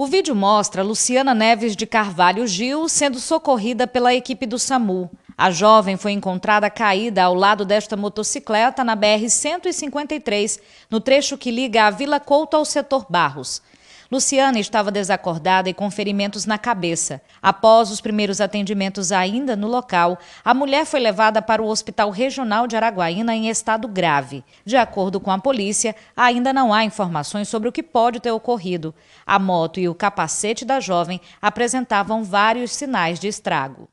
O vídeo mostra Luciana Neves de Carvalho Gil sendo socorrida pela equipe do SAMU. A jovem foi encontrada caída ao lado desta motocicleta na BR-153, no trecho que liga a Vila Couto ao setor Barros. Luciana estava desacordada e com ferimentos na cabeça. Após os primeiros atendimentos ainda no local, a mulher foi levada para o Hospital Regional de Araguaína em estado grave. De acordo com a polícia, ainda não há informações sobre o que pode ter ocorrido. A moto e o capacete da jovem apresentavam vários sinais de estrago.